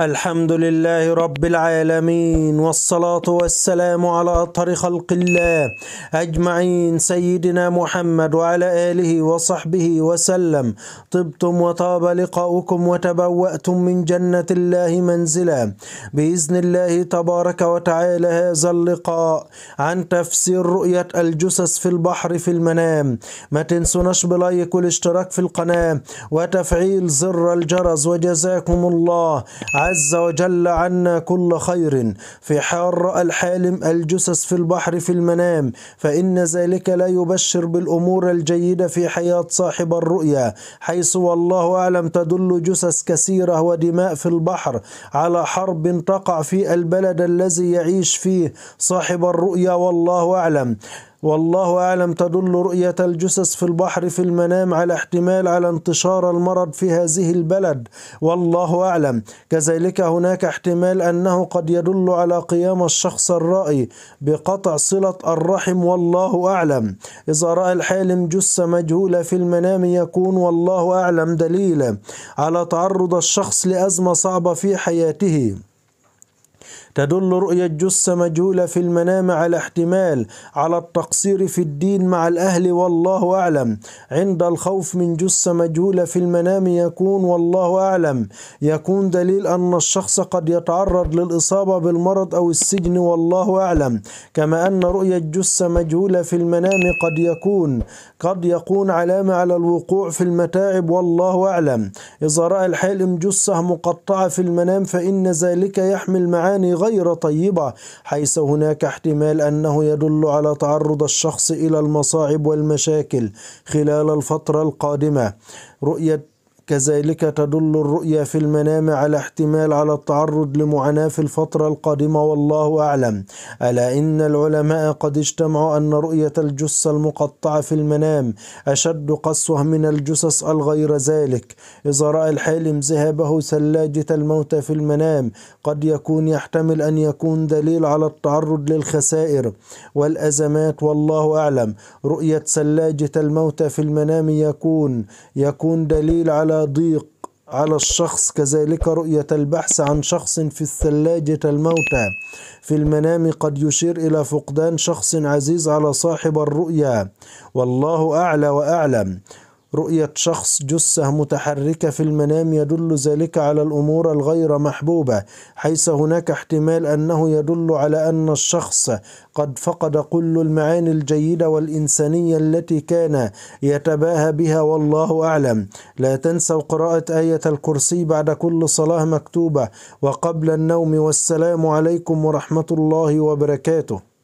الحمد لله رب العالمين والصلاة والسلام على أطهر خلق الله أجمعين سيدنا محمد وعلى آله وصحبه وسلم طبتم وطاب لقاؤكم وتبوأتم من جنة الله منزلا بإذن الله تبارك وتعالى هذا اللقاء عن تفسير رؤية الجثث في البحر في المنام ما تنسوناش بلايك والاشتراك في القناة وتفعيل زر الجرس وجزاكم الله عز وجل عنا كل خير في حار الحالم الجثث في البحر في المنام فإن ذلك لا يبشر بالأمور الجيدة في حياة صاحب الرؤيا حيث والله أعلم تدل جثث كثيرة ودماء في البحر على حرب تقع في البلد الذي يعيش فيه صاحب الرؤيا والله أعلم والله أعلم تدل رؤية الجثث في البحر في المنام على احتمال على انتشار المرض في هذه البلد والله أعلم كذلك هناك احتمال أنه قد يدل على قيام الشخص الرائي بقطع صلة الرحم والله أعلم إذا رأى الحالم جثة مجهولة في المنام يكون والله أعلم دليلا على تعرض الشخص لأزمة صعبة في حياته تدل رؤية جثة مجهولة في المنام على احتمال على التقصير في الدين مع الأهل والله أعلم عند الخوف من جثة مجهولة في المنام يكون والله أعلم يكون دليل أن الشخص قد يتعرض للإصابة بالمرض أو السجن والله أعلم كما أن رؤية جثة مجهولة في المنام قد يكون قد يكون علامة على الوقوع في المتاعب والله أعلم إذا رأى الحالم جثة مقطعة في المنام فإن ذلك يحمل معاني الإنسان غير طيبة حيث هناك احتمال أنه يدل على تعرض الشخص إلى المصاعب والمشاكل خلال الفترة القادمة رؤية كذلك تدل الرؤيا في المنام على احتمال على التعرض لمعاناة في الفترة القادمة والله أعلم ألا إن العلماء قد اجتمعوا أن رؤية الجثة المقطعة في المنام أشد قسوة من الجثث الغير ذلك إذا رأى الحالم ذهابه ثلاجة الموت في المنام قد يكون يحتمل أن يكون دليل على التعرض للخسائر والأزمات والله أعلم رؤية ثلاجة الموت في المنام يكون يكون دليل على ضيق على الشخص كذلك رؤية البحث عن شخص في الثلاجة الموتى في المنام قد يشير إلى فقدان شخص عزيز على صاحب الرؤيا والله أعلى وأعلم رؤية شخص جثة متحركة في المنام يدل ذلك على الأمور الغير محبوبة حيث هناك احتمال أنه يدل على أن الشخص قد فقد كل المعاني الجيدة والإنسانية التي كان يتباهى بها والله أعلم لا تنسوا قراءة آية الكرسي بعد كل صلاة مكتوبة وقبل النوم والسلام عليكم ورحمة الله وبركاته